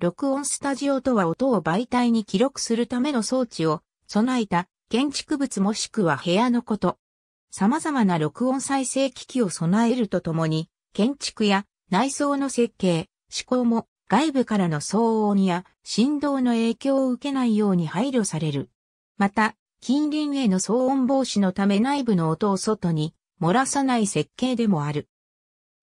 録音スタジオとは音を媒体に記録するための装置を備えた建築物もしくは部屋のこと。様々な録音再生機器を備えるとともに、建築や内装の設計、施工も外部からの騒音や振動の影響を受けないように配慮される。また、近隣への騒音防止のため内部の音を外に漏らさない設計でもある。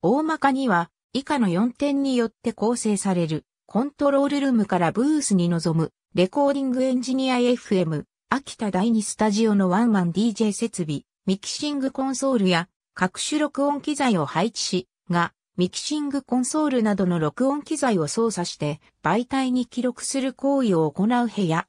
大まかには以下の4点によって構成されるコントロールルームからブースに臨む、レコーディングエンジニア FM、秋田第二スタジオのワンマン DJ 設備、ミキシングコンソールや各種録音機材を配置し、が、ミキシングコンソールなどの録音機材を操作して媒体に記録する行為を行う部屋。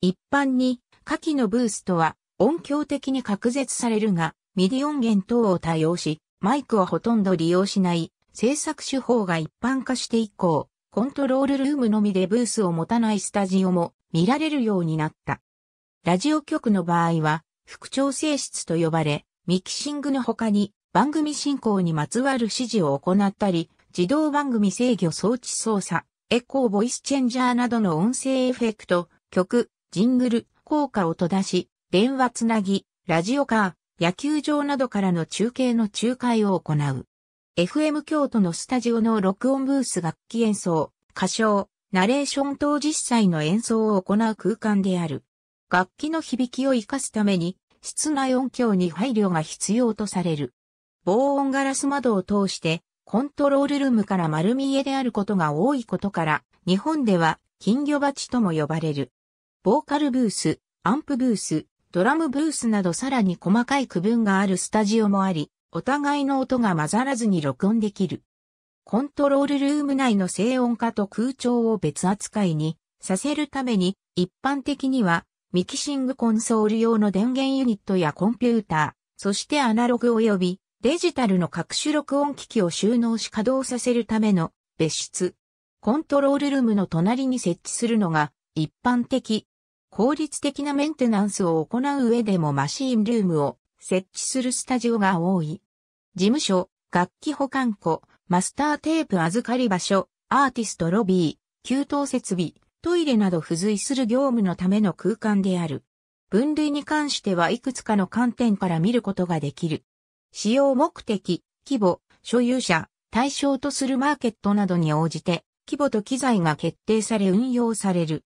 一般に、下記のブースとは音響的に隔絶されるが、ミディ音源等を多用し、マイクはほとんど利用しない制作手法が一般化して以降、コントロールルームのみでブースを持たないスタジオも見られるようになった。ラジオ局の場合は、副調整室と呼ばれ、ミキシングの他に番組進行にまつわる指示を行ったり、自動番組制御装置操作、エコーボイスチェンジャーなどの音声エフェクト、曲、ジングル、効果を閉出し、電話つなぎ、ラジオカー、野球場などからの中継の仲介を行う。FM 京都のスタジオの録音ブース楽器演奏、歌唱、ナレーション等実際の演奏を行う空間である。楽器の響きを活かすために、室内音響に配慮が必要とされる。防音ガラス窓を通して、コントロールルームから丸見えであることが多いことから、日本では金魚鉢とも呼ばれる。ボーカルブース、アンプブース、ドラムブースなどさらに細かい区分があるスタジオもあり、お互いの音が混ざらずに録音できる。コントロールルーム内の静音化と空調を別扱いにさせるために、一般的にはミキシングコンソール用の電源ユニットやコンピューター、そしてアナログ及びデジタルの各種録音機器を収納し稼働させるための別室。コントロールルームの隣に設置するのが一般的。効率的なメンテナンスを行う上でもマシーンルームを設置するスタジオが多い。事務所、楽器保管庫、マスターテープ預かり場所、アーティストロビー、給湯設備、トイレなど付随する業務のための空間である。分類に関してはいくつかの観点から見ることができる。使用目的、規模、所有者、対象とするマーケットなどに応じて、規模と機材が決定され運用される。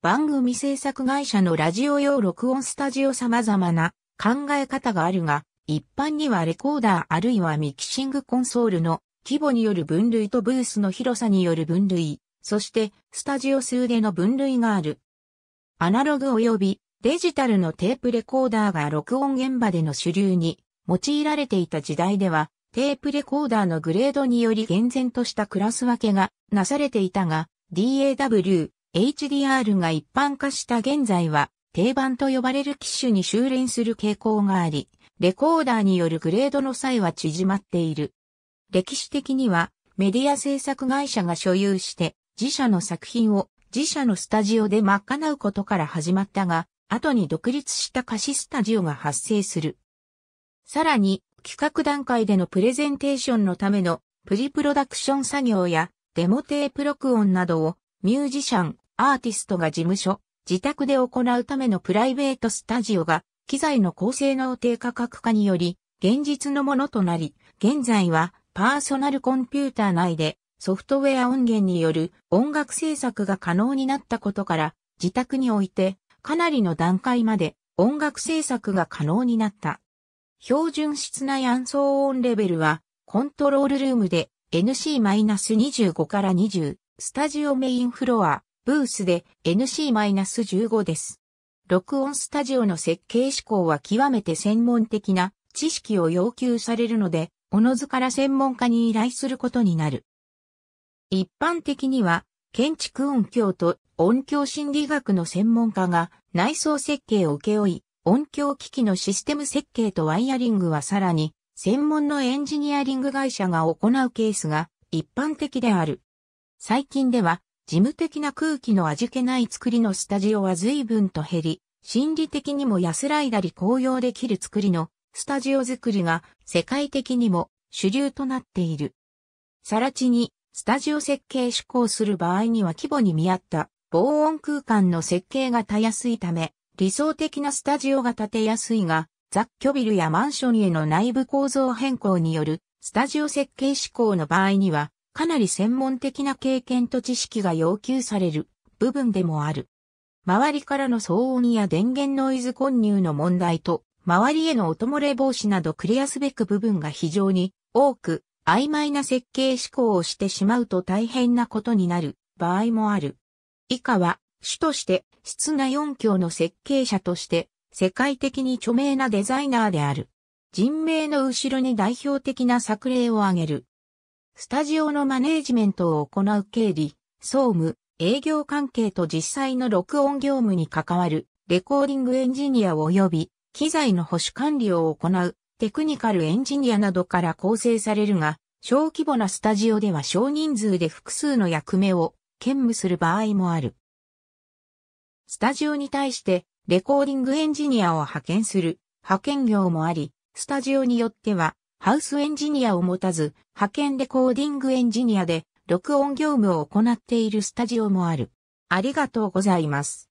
番組制作会社のラジオ用録音スタジオ様々な考え方があるが、一般にはレコーダーあるいはミキシングコンソールの規模による分類とブースの広さによる分類、そしてスタジオ数での分類がある。アナログ及びデジタルのテープレコーダーが録音現場での主流に用いられていた時代では、テープレコーダーのグレードにより厳然としたクラス分けがなされていたが、DAW、HDR が一般化した現在は定番と呼ばれる機種に修練する傾向があり、レコーダーによるグレードの際は縮まっている。歴史的にはメディア制作会社が所有して自社の作品を自社のスタジオで賄うことから始まったが、後に独立した貸しスタジオが発生する。さらに、企画段階でのプレゼンテーションのためのプリプロダクション作業やデモテープ録音などをミュージシャン、アーティストが事務所、自宅で行うためのプライベートスタジオが機材の高性能低価格化により、現実のものとなり、現在はパーソナルコンピューター内でソフトウェア音源による音楽制作が可能になったことから、自宅においてかなりの段階まで音楽制作が可能になった。標準室内暗騒音レベルは、コントロールルームで NC-25 から20、スタジオメインフロア、ブースで NC-15 です。録音スタジオの設計思考は極めて専門的な知識を要求されるので、おのずから専門家に依頼することになる。一般的には、建築音響と音響心理学の専門家が内装設計を請け負い、音響機器のシステム設計とワイヤリングはさらに、専門のエンジニアリング会社が行うケースが一般的である。最近では、事務的な空気の味気ない作りのスタジオは随分と減り、心理的にも安らいだり高揚できる作りのスタジオ作りが世界的にも主流となっている。さらちにスタジオ設計施行する場合には規模に見合った防音空間の設計がたやすいため、理想的なスタジオが建てやすいが、雑居ビルやマンションへの内部構造変更によるスタジオ設計施行の場合にはかなり専門的な経験と知識が要求される部分でもある。周りからの騒音や電源ノイズ混入の問題と、周りへの音漏れ防止などクリアすべく部分が非常に多く、曖昧な設計思考をしてしまうと大変なことになる場合もある。以下は、主として室内音響の設計者として世界的に著名なデザイナーである。人名の後ろに代表的な作例を挙げる。スタジオのマネージメントを行う経理、総務、営業関係と実際の録音業務に関わるレコーディングエンジニア及び機材の保守管理を行うテクニカルエンジニアなどから構成されるが、小規模なスタジオでは少人数で複数の役目を兼務する場合もある。スタジオに対してレコーディングエンジニアを派遣する派遣業もあり、スタジオによってはハウスエンジニアを持たず、派遣レコーディングエンジニアで録音業務を行っているスタジオもある。ありがとうございます。